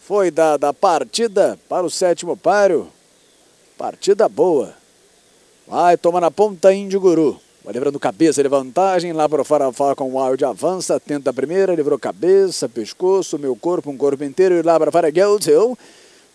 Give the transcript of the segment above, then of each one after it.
Foi dada a partida para o sétimo páreo. Partida boa. Vai tomar na ponta Índio Guru. Vai livrando cabeça de vantagem. Lá para fora fala com o Wild avança. Tenta a primeira. Livrou cabeça, pescoço, meu corpo, um corpo inteiro. E lá para fora Geldzeu.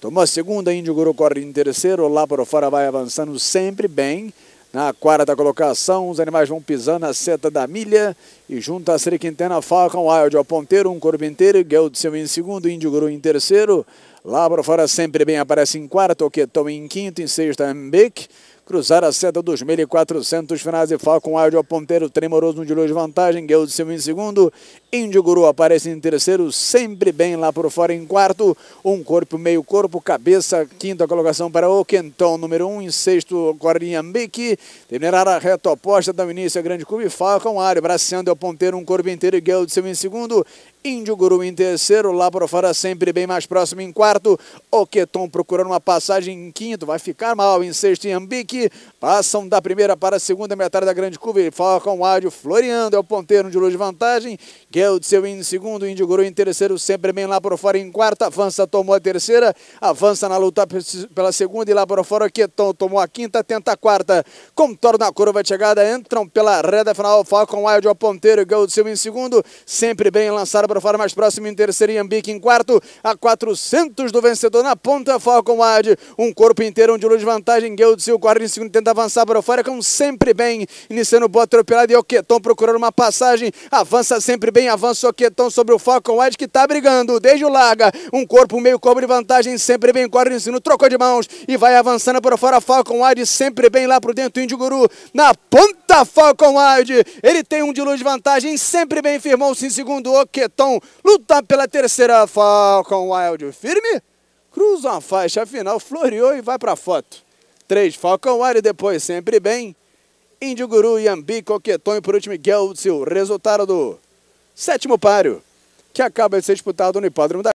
Tomou a segunda. Índio Guru corre em terceiro. Lá para fora vai avançando sempre bem. Na quarta colocação, os animais vão pisando a seta da milha. E junto a Sri Quintana, Falcon Wild ao ponteiro, um corpo inteiro, Geldsel em segundo, Índio Guru em terceiro. Lá para fora sempre bem aparece em quarto, Oquetão em quinto, em sexto mbek Cruzar a seta dos 1.400 finais e Falcon Wild ao ponteiro, Tremoroso no de luz vantagem, Geldsel em segundo, Índio aparece em terceiro, sempre bem lá por fora em quarto. Um corpo, meio corpo, cabeça. Quinta colocação para o Quentão, número um. Em sexto, Corinhambique. Terminar a reta oposta, da início a é Grande Clube. Falcão, área, braceando é o ponteiro, um corpo inteiro. E Geldson em segundo. Índio Guru em terceiro, lá por fora sempre bem mais próximo em quarto. Oqueton procurando uma passagem em quinto, vai ficar mal em sexto em Ambique. Passam da primeira para a segunda metade da grande curva. Falcão áudio. floreando, é o ponteiro de luz de vantagem. Geudsel em segundo, Índio Guru em terceiro, sempre bem lá por fora em quarta, avança, tomou a terceira, avança na luta pela segunda e lá por fora, Quieton tomou a quinta, tenta a quarta, contorna a curva de chegada, entram pela reta final, Falcon Wild ao ponteiro, Geudsel em segundo, sempre bem lançado para fora, mais próximo em terceiro, Iambique em quarto, a 400 do vencedor na ponta, Falcon Wild, um corpo inteiro, um de luz vantagem, Geudsel corre em segundo, tenta avançar para fora, como sempre bem, iniciando boa atropelado e o procurando uma passagem, avança sempre bem, avança o Soquetão sobre o Falcon Ed, que está brigando desde o larga. Um corpo meio cobre vantagem, sempre bem corre ensino, trocou de mãos e vai avançando por fora. Falcon Ed, sempre bem lá pro dentro, Indiguru Guru. Na ponta, Falcon Ed. Ele tem um de luz de vantagem, sempre bem firmou-se em segundo. Oquetão luta pela terceira. Falcon Wild firme, cruza a faixa final, floreou e vai para foto. Três, Falcon Wild depois, sempre bem. Indiguru Guru, Yambi, Coqueton e por último Geltz, o resultado do sétimo páreo, que acaba de ser disputado no hipódromo da